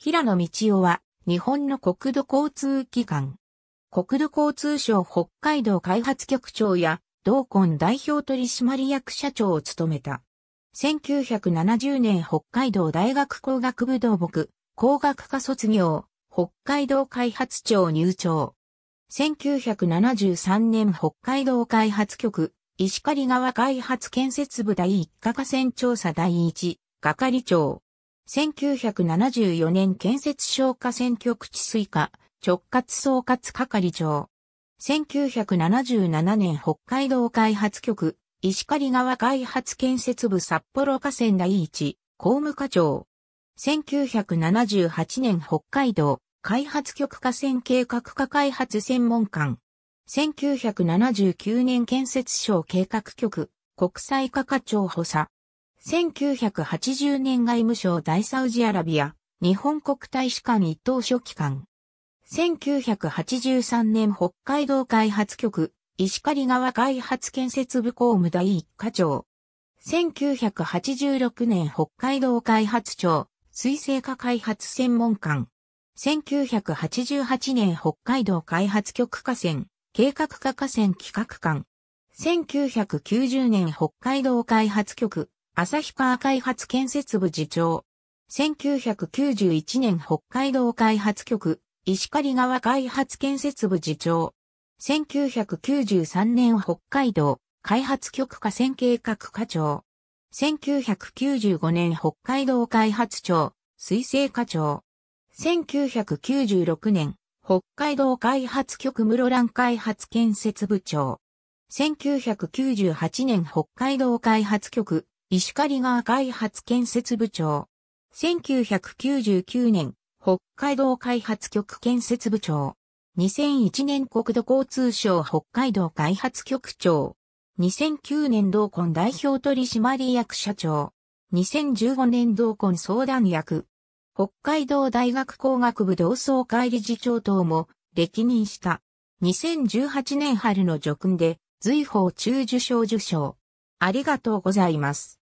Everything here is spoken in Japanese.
平野道夫は、日本の国土交通機関。国土交通省北海道開発局長や、同根代表取締役社長を務めた。1970年北海道大学工学部土木、工学科卒業、北海道開発庁入庁。1973年北海道開発局、石狩川開発建設部第1課河川調査第1係長。1974年建設消火選挙区治水課、直轄総括係長。1977年北海道開発局、石狩川開発建設部札幌河川第一、公務課長。1978年北海道開発局河川計画課開発専門官。1979年建設省計画局、国際課課長補佐。1980年外務省大サウジアラビア、日本国大使館一等書記官。1983年北海道開発局、石狩川開発建設部公務第一課長。1986年北海道開発庁、水性化開発専門官。1988年北海道開発局河川、計画化河川企画官。1990年北海道開発局、朝日川開発建設部次長。1991年北海道開発局、石狩川開発建設部次長。1993年北海道開発局河川計画課長。1995年北海道開発庁水政課長。1996年北海道開発局室蘭開発建設部長。1998年北海道開発局石狩川開発建設部長。1999年、北海道開発局建設部長。2001年国土交通省北海道開発局長。2009年同婚代表取締役社長。2015年同婚相談役。北海道大学工学部同窓会理事長等も歴任した。2018年春の叙勲で、随法中受賞受賞。ありがとうございます。